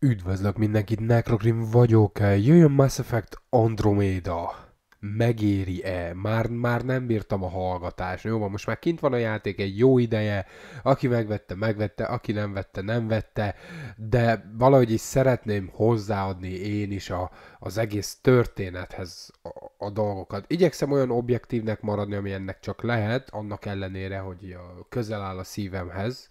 Üdvözlök mindenkit, Necrokrim vagyok, jöjjön Mass Effect Andromeda. Megéri-e? Már, már nem bírtam a hallgatást. Jó most már kint van a játék egy jó ideje, aki megvette, megvette, aki nem vette, nem vette, de valahogy is szeretném hozzáadni én is a, az egész történethez a, a dolgokat. Igyekszem olyan objektívnek maradni, ami ennek csak lehet, annak ellenére, hogy közel áll a szívemhez,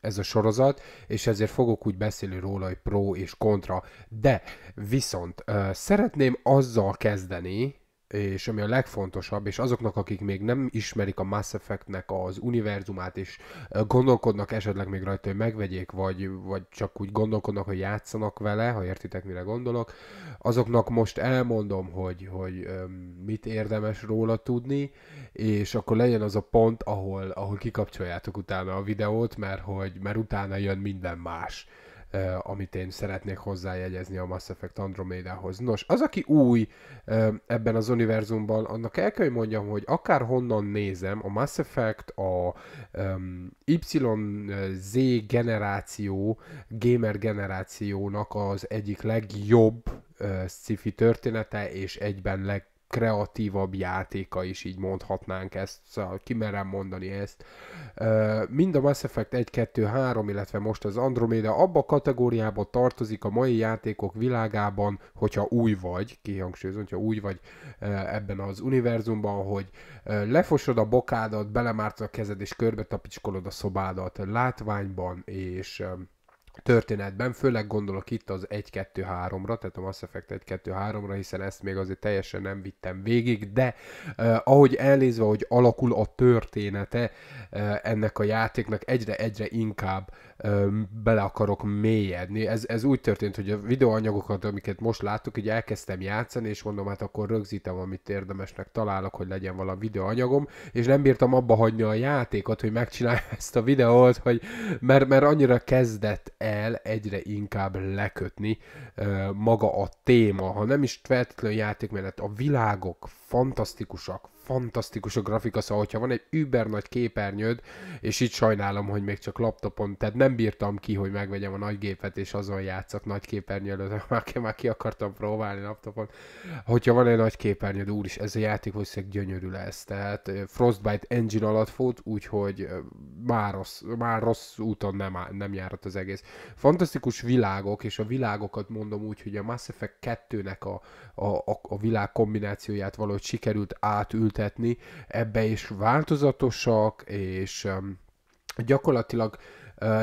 ez a sorozat, és ezért fogok úgy beszélni róla, hogy pro és kontra. De viszont szeretném azzal kezdeni, és ami a legfontosabb, és azoknak, akik még nem ismerik a Mass Effect-nek az univerzumát, és gondolkodnak esetleg még rajta, hogy megvegyék, vagy, vagy csak úgy gondolkodnak, hogy játszanak vele, ha értitek, mire gondolok, azoknak most elmondom, hogy, hogy mit érdemes róla tudni, és akkor legyen az a pont, ahol, ahol kikapcsoljátok utána a videót, mert, hogy, mert utána jön minden más amit én szeretnék hozzájegyezni a Mass Effect Andromédához. Nos, az, aki új ebben az univerzumban, annak el kell, hogy mondjam, hogy akár honnan nézem, a Mass Effect, a um, YZ generáció, gamer generációnak az egyik legjobb sci-fi története, és egyben leg kreatívabb játéka is, így mondhatnánk ezt, szóval kimerem mondani ezt. Mind a Mass Effect 1, 2, 3, illetve most az Andromeda abba a kategóriába tartozik a mai játékok világában, hogyha új vagy, kihangsúlyozom, hogyha új vagy ebben az univerzumban, hogy lefosod a bokádat, belemártod a kezed és körbe tapicskolod a szobádat látványban, és történetben, főleg gondolok itt az 1-2-3-ra, tehát a Mass Effect 1-2-3-ra, hiszen ezt még azért teljesen nem vittem végig, de eh, ahogy elnézve, hogy alakul a története eh, ennek a játéknak, egyre-egyre inkább eh, bele akarok mélyedni. Ez, ez úgy történt, hogy a videóanyagokat, amiket most láttuk, így elkezdtem játszani, és mondom, hát akkor rögzítem, amit érdemesnek találok, hogy legyen valami videóanyagom, és nem bírtam abba hagyni a játékot, hogy megcsináljam ezt a videót, hogy, mert, mert annyira kezdett el egyre inkább lekötni maga a téma, ha nem is feltétlenül játékmenet, a világok fantasztikusak, fantasztikus a grafika, szóval hogyha van egy über nagy képernyőd, és itt sajnálom, hogy még csak laptopon, tehát nem bírtam ki, hogy megvegyem a nagy gépet, és azon játszak nagy képernyő előtt, már, már ki akartam próbálni laptopon. Hogyha van egy nagy képernyőd, úr is, ez a játék valószínűleg gyönyörű lesz. Tehát Frostbite engine alatt fut, úgyhogy már rossz, már rossz úton nem, nem járat az egész. Fantasztikus világok, és a világokat mondom úgy, hogy a Mass Effect 2-nek a, a, a, a világ kombinációját valahogy sikerült átült ültetni ebbe, és változatosak, és gyakorlatilag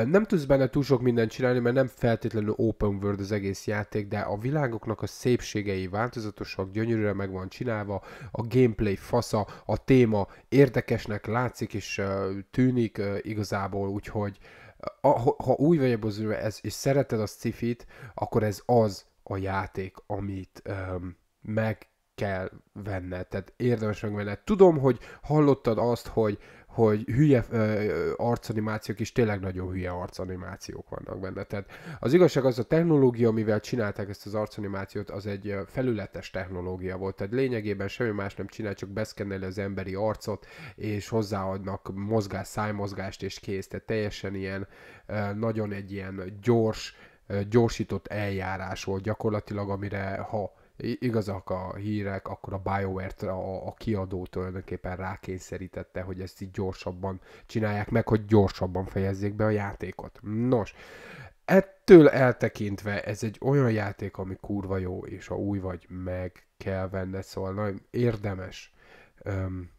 nem tudsz benne túl sok mindent csinálni, mert nem feltétlenül open world az egész játék, de a világoknak a szépségei változatosak, gyönyörűre meg van csinálva, a gameplay fasza, a téma érdekesnek látszik és tűnik igazából, úgyhogy ha, új úgy vagy az ez, és szereted a sci akkor ez az a játék, amit um, meg kell venned, tehát érdemes megvenned. Tudom, hogy hallottad azt, hogy hogy hülye ö, arcanimációk is tényleg nagyon hülye arcanimációk vannak benne. Tehát az igazság az a technológia, amivel csinálták ezt az arcanimációt, az egy felületes technológia volt. Tehát lényegében semmi más nem csinál, csak beszkennel az emberi arcot, és hozzáadnak mozgás, szájmozgást és kész. Tehát teljesen ilyen, ö, nagyon egy ilyen gyors, ö, gyorsított eljárás volt gyakorlatilag, amire ha igazak a hírek, akkor a BioWare-t a, a kiadó tulajdonképpen rákényszerítette, hogy ezt így gyorsabban csinálják meg, hogy gyorsabban fejezzék be a játékot. Nos, ettől eltekintve ez egy olyan játék, ami kurva jó, és ha új vagy, meg kell venned, szóval nagyon érdemes. Öm,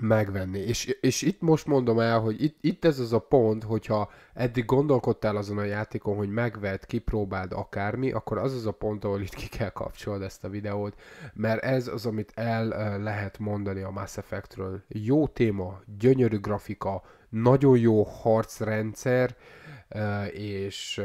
megvenni. És, és itt most mondom el, hogy itt, itt ez az a pont, hogyha eddig gondolkodtál azon a játékon, hogy megvet, kipróbáld akármi, akkor az az a pont, ahol itt ki kell kapcsolod ezt a videót, mert ez az, amit el lehet mondani a Mass Effectről. Jó téma, gyönyörű grafika, nagyon jó harcrendszer, és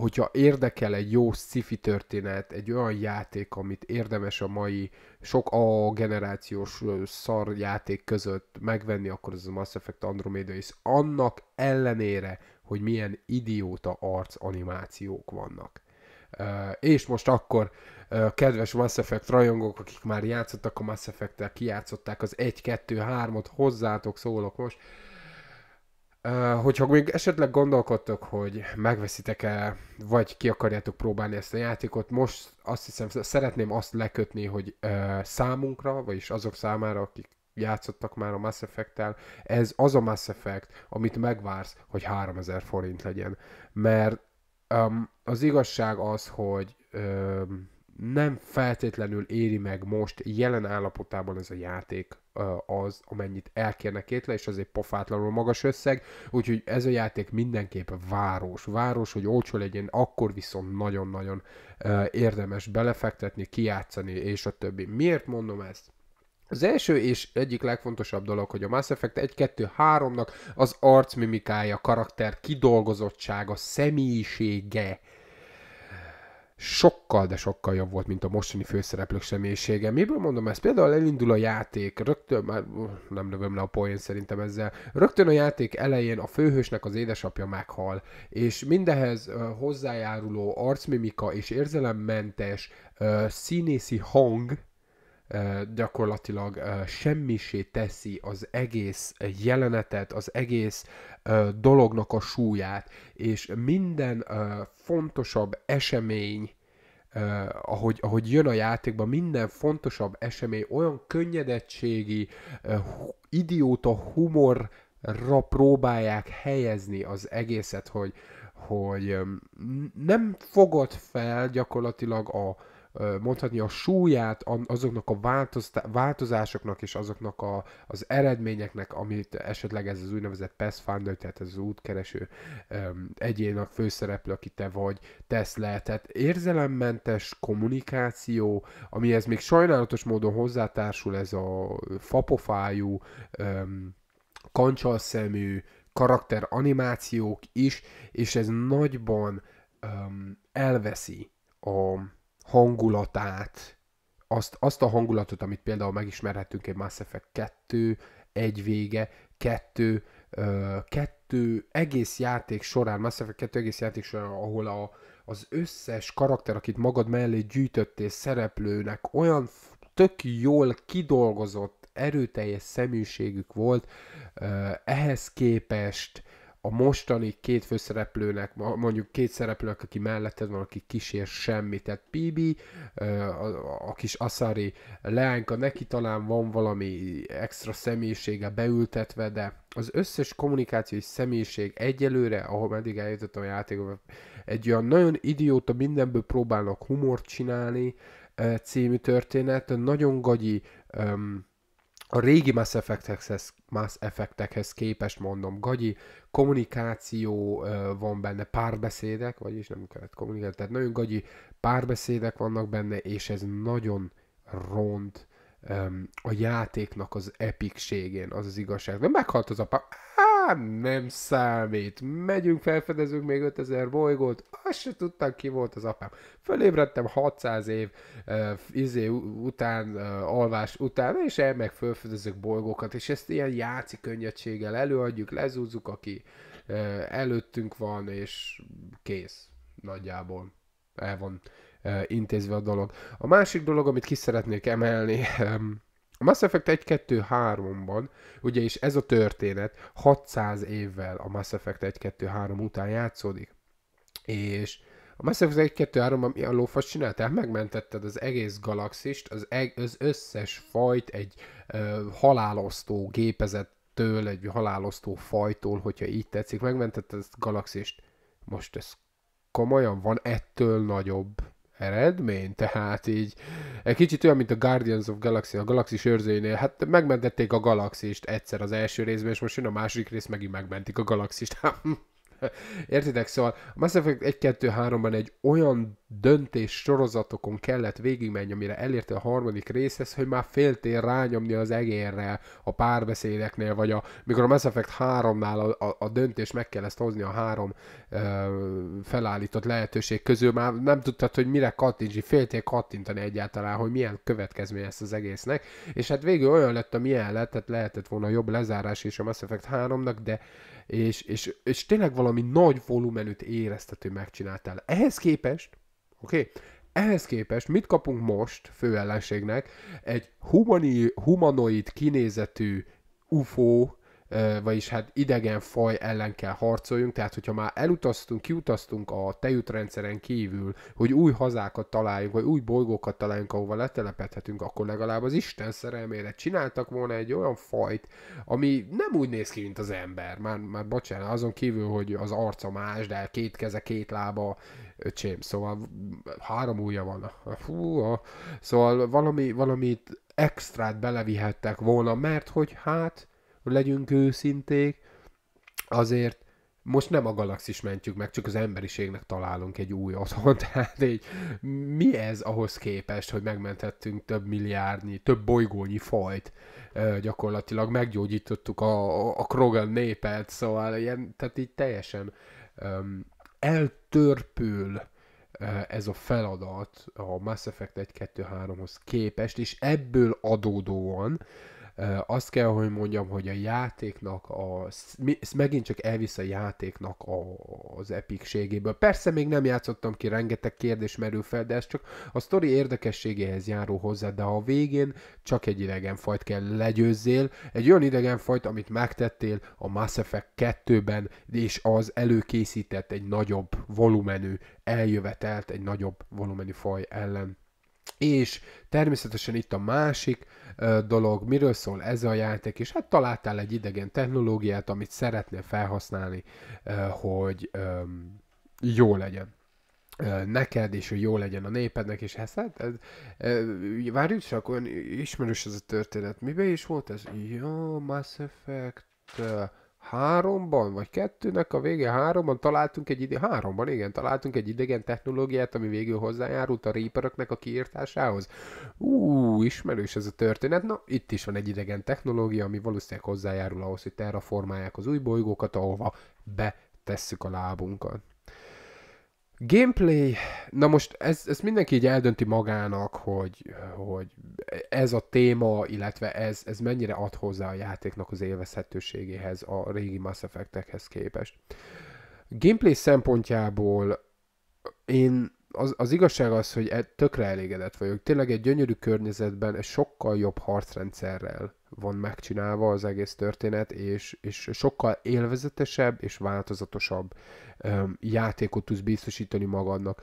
hogyha érdekel egy jó sci történet, egy olyan játék, amit érdemes a mai sok A generációs szar játék között megvenni, akkor ez a Mass Effect Andromeda is. Annak ellenére, hogy milyen idióta arc animációk vannak. Uh, és most akkor uh, kedves Mass Effect rajongók, akik már játszottak a Mass Effect-tel, kijátszották az 1, 2, 3-ot, hozzátok szólok most. Uh, Hogyha még esetleg gondolkodtok, hogy megveszitek-e, vagy ki akarjátok próbálni ezt a játékot, most azt hiszem, szeretném azt lekötni, hogy számunkra, vagyis azok számára, akik játszottak már a Mass effect ez az a Mass Effect, amit megvársz, hogy 3000 forint legyen. Mert um, az igazság az, hogy um, nem feltétlenül éri meg most jelen állapotában ez a játék az, amennyit elkérnek le, és azért pofátlanul magas összeg, úgyhogy ez a játék mindenképp város. Város, hogy olcsó legyen, akkor viszont nagyon-nagyon érdemes belefektetni, kiátszani és a többi. Miért mondom ezt? Az első és egyik legfontosabb dolog, hogy a Mass Effect 1-2-3-nak az arcmimikája, karakter kidolgozottsága, személyisége, sokkal, de sokkal jobb volt, mint a mostani főszereplők személyisége. Miből mondom ezt? Például elindul a játék, rögtön, már nem lövöm le a poén szerintem ezzel, rögtön a játék elején a főhősnek az édesapja meghal, és mindehez hozzájáruló arcmimika és érzelemmentes színészi hang, gyakorlatilag semmisé teszi az egész jelenetet, az egész dolognak a súlyát, és minden fontosabb esemény, Uh, ahogy, ahogy jön a játékban, minden fontosabb esemény olyan könnyedettségi, uh, idióta humorra próbálják helyezni az egészet, hogy, hogy um, nem fogod fel gyakorlatilag a, mondhatni a súlyát azoknak a változásoknak és azoknak a, az eredményeknek, amit esetleg ez az úgynevezett Pathfinder, tehát ez az útkereső egyének egyén a főszereplő, aki te vagy, tesz le. Tehát érzelemmentes kommunikáció, amihez még sajnálatos módon hozzátársul ez a fapofájú, kancsalszemű, karakter animációk is, és ez nagyban elveszi a, hangulatát, azt, azt a hangulatot, amit például megismerhetünk egy Mass Effect 2, egy vége, kettő, ö, kettő egész játék során, Mass Effect 2 egész játék során, ahol a, az összes karakter, akit magad mellé gyűjtöttél szereplőnek olyan tök jól kidolgozott, erőteljes személyiségük volt, ehhez képest a mostani két főszereplőnek, mondjuk két szereplőnek, aki melletted van, aki kísér semmit, tehát Bibi, a, a kis Asari leányka, neki talán van valami extra személyisége beültetve, de az összes kommunikációs személyiség egyelőre, ahol eddig eljutottam a játékot, egy olyan nagyon idióta, mindenből próbálnak humort csinálni című történet, nagyon gagyi um, a régi Mass Effectekhez, Mass Effectekhez képest mondom, gagyi kommunikáció van benne, párbeszédek, vagyis nem kellett kommunikálni, tehát nagyon gagyi párbeszédek vannak benne, és ez nagyon ront um, a játéknak az epikségén, az az igazság. De meghalt az apa, Hát nem számít. Megyünk, felfedezünk még 5000 bolygót. Azt se tudtam, ki volt az apám. Fölébredtem 600 év uh, izé után, uh, alvás után, és el meg bolygókat, és ezt ilyen játszik könnyedséggel előadjuk, lezúzzuk, aki uh, előttünk van, és kész. Nagyjából el van uh, intézve a dolog. A másik dolog, amit ki szeretnék emelni, A Mass Effect 1-2-3-ban, ugye is ez a történet 600 évvel a Mass Effect 1-2-3 után játszódik. És a Mass Effect 1-2-3-ban mi a lófasz csináltál? Hát megmentetted az egész galaxist, az, eg- az összes fajt egy ö, halálosztó gépezettől, egy halálosztó fajtól, hogyha így tetszik, megmentetted ezt a galaxist. Most ez komolyan van ettől nagyobb eredmény, tehát így egy kicsit olyan, mint a Guardians of Galaxy, a galaxis őrzőinél, hát megmentették a galaxist egyszer az első részben, és most jön a második rész, megint megmentik a galaxist. Értitek? Szóval a Mass Effect 1-2-3-ban egy olyan döntés sorozatokon kellett végigmenni, amire elérte a harmadik részhez, hogy már féltél rányomni az egérrel a párbeszédeknél, vagy a, mikor a Mass Effect 3-nál a, a, a döntés meg kellett hozni a három ö, felállított lehetőség közül, már nem tudtad, hogy mire kattintsi, féltél kattintani egyáltalán, hogy milyen következmény lesz az egésznek, és hát végül olyan lett, amilyen lett, tehát lehetett volna jobb lezárás is a Mass Effect 3-nak, de és, és, és tényleg valami nagy volumenűt éreztető megcsináltál. Ehhez képest, oké, okay, ehhez képest mit kapunk most fő ellenségnek? Egy humani, humanoid kinézetű UFO vagyis hát idegen faj ellen kell harcoljunk, tehát hogyha már elutaztunk, kiutaztunk a tejútrendszeren kívül, hogy új hazákat találjunk, vagy új bolygókat találjunk, ahova letelepedhetünk, akkor legalább az Isten szerelmére csináltak volna egy olyan fajt, ami nem úgy néz ki, mint az ember. Már, már bocsánat, azon kívül, hogy az arca más, de két keze, két lába, öcsém, szóval három ujja van. Hú, a... Szóval valami, valamit extrát belevihettek volna, mert hogy hát legyünk őszinték, azért most nem a galaxis mentjük meg, csak az emberiségnek találunk egy új otthon. Tehát így, mi ez ahhoz képest, hogy megmentettünk több milliárdnyi, több bolygónyi fajt gyakorlatilag, meggyógyítottuk a, a Krogan népet, szóval ilyen, tehát így teljesen um, eltörpül ez a feladat a Mass Effect 1-2-3-hoz képest, és ebből adódóan azt kell, hogy mondjam, hogy a játéknak, a, ez megint csak elvisz a játéknak a, az epikségéből. Persze még nem játszottam ki, rengeteg kérdés merül fel, de ez csak a sztori érdekességéhez járó hozzá, de a végén csak egy idegenfajt kell legyőzzél, egy olyan idegenfajt, amit megtettél a Mass Effect 2-ben, és az előkészített egy nagyobb volumenű eljövetelt, egy nagyobb volumenű faj ellen. És természetesen itt a másik dolog, miről szól ez a játék, és hát találtál egy idegen technológiát, amit szeretnél felhasználni, hogy jó legyen neked, és hogy jó legyen a népednek, és hát, hát ez, várj csak, olyan ismerős ez a történet, miben is volt ez? Jó, Mass Effect, háromban, vagy kettőnek a vége, háromban találtunk egy ide, háromban, igen, találtunk egy idegen technológiát, ami végül hozzájárult a reaper a kiírtásához. Ú, ismerős ez a történet. Na, itt is van egy idegen technológia, ami valószínűleg hozzájárul ahhoz, hogy terraformálják az új bolygókat, ahova betesszük a lábunkat. Gameplay, na most ez, ez mindenki így eldönti magának, hogy, hogy ez a téma, illetve ez, ez mennyire ad hozzá a játéknak az élvezhetőségéhez a régi Mass Effectekhez képest. Gameplay szempontjából én az, az igazság az, hogy e, tökre elégedett vagyok. Tényleg egy gyönyörű környezetben, egy sokkal jobb harcrendszerrel van megcsinálva az egész történet, és, és sokkal élvezetesebb és változatosabb um, játékot tudsz biztosítani magadnak.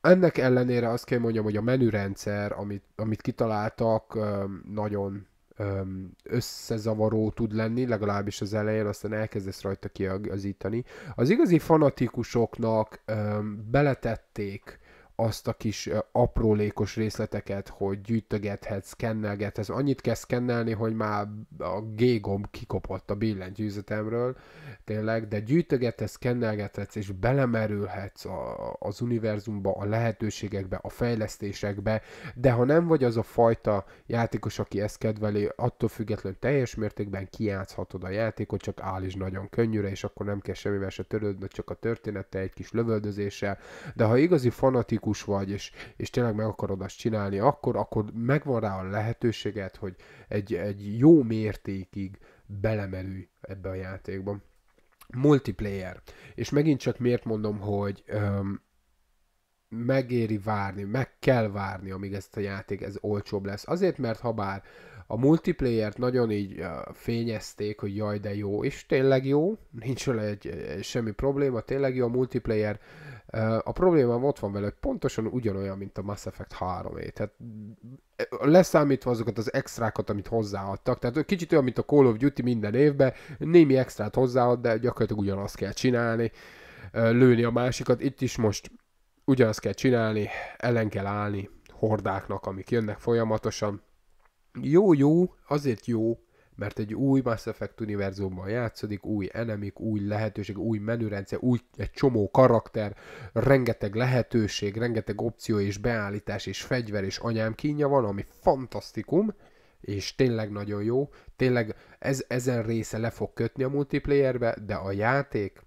Ennek ellenére azt kell mondjam, hogy a menürendszer, amit, amit kitaláltak, um, nagyon um, összezavaró tud lenni, legalábbis az elején, aztán elkezdesz rajta kiagazítani. Az igazi fanatikusoknak um, beletették azt a kis aprólékos részleteket, hogy gyűjtögethetsz, szkennelgethetsz. Annyit kell szkennelni, hogy már a G-gomb kikopott a billentyűzetemről, tényleg, de gyűjtögethetsz, szkennelgethetsz, és belemerülhetsz a, az univerzumba, a lehetőségekbe, a fejlesztésekbe, de ha nem vagy az a fajta játékos, aki ezt kedveli, attól függetlenül teljes mértékben kiátszhatod a játékot, csak áll is nagyon könnyűre, és akkor nem kell semmivel se törődnöd, csak a története egy kis lövöldözéssel. De ha igazi fanatik praktikus vagy, és, és tényleg meg akarod azt csinálni, akkor, akkor megvan rá a lehetőséget, hogy egy, egy jó mértékig belemerülj ebbe a játékba. Multiplayer. És megint csak miért mondom, hogy megéri várni, meg kell várni, amíg ezt a játék ez olcsóbb lesz. Azért, mert ha bár a multiplayer-t nagyon így fényezték, hogy jaj, de jó, és tényleg jó, nincs vele egy, semmi probléma, tényleg jó a multiplayer. A problémám ott van vele, hogy pontosan ugyanolyan, mint a Mass Effect 3 -é. Tehát leszámítva azokat az extrákat, amit hozzáadtak. Tehát kicsit olyan, mint a Call of Duty minden évben, némi extrát hozzáad, de gyakorlatilag ugyanazt kell csinálni, lőni a másikat. Itt is most ugyanazt kell csinálni, ellen kell állni hordáknak, amik jönnek folyamatosan. Jó, jó, azért jó, mert egy új Mass Effect univerzumban játszódik, új enemik, új lehetőség, új menürendszer, új egy csomó karakter, rengeteg lehetőség, rengeteg opció és beállítás és fegyver és anyám kínja van, ami fantasztikum, és tényleg nagyon jó. Tényleg ez, ezen része le fog kötni a multiplayerbe, de a játék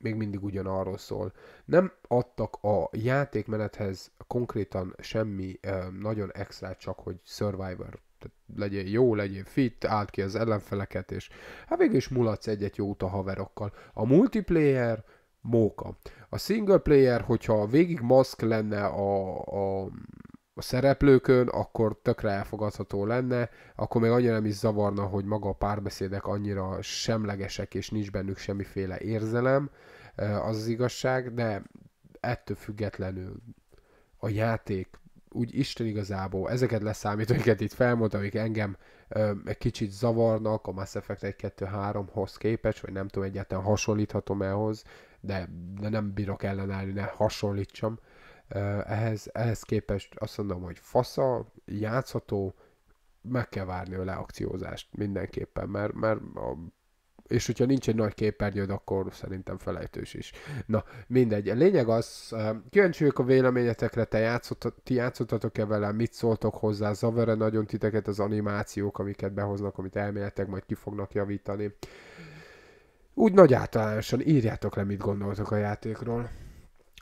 még mindig ugyanarról szól. Nem adtak a játékmenethez konkrétan semmi nagyon extra, csak hogy Survivor tehát legyél jó, legyen fit, állt ki az ellenfeleket, és hát végül is mulatsz egyet jó a haverokkal. A multiplayer móka. A single player, hogyha végig maszk lenne a, a a szereplőkön, akkor tökre elfogadható lenne, akkor még annyira nem is zavarna, hogy maga a párbeszédek annyira semlegesek, és nincs bennük semmiféle érzelem, az az igazság, de ettől függetlenül a játék úgy Isten igazából, ezeket leszámít, amiket itt felmondtam, amik engem egy kicsit zavarnak a Mass Effect 1, 2, 3-hoz képest, vagy nem tudom, egyáltalán hasonlíthatom elhoz, de, de nem bírok ellenállni, ne hasonlítsam ehhez, ehhez képest azt mondom, hogy fasza, játszható, meg kell várni a leakciózást mindenképpen, mert, mert a, és hogyha nincs egy nagy képernyőd, akkor szerintem felejtős is. Na, mindegy. A lényeg az, kíváncsi a véleményetekre, te játszott, ti játszottatok-e vele, mit szóltok hozzá, zavere nagyon titeket az animációk, amiket behoznak, amit elméletek majd ki fognak javítani. Úgy nagy általánosan írjátok le, mit gondoltok a játékról.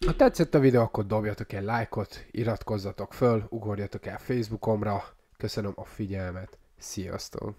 Ha tetszett a videó, akkor dobjatok el lájkot, iratkozzatok föl, ugorjatok el Facebookomra. Köszönöm a figyelmet, sziasztok!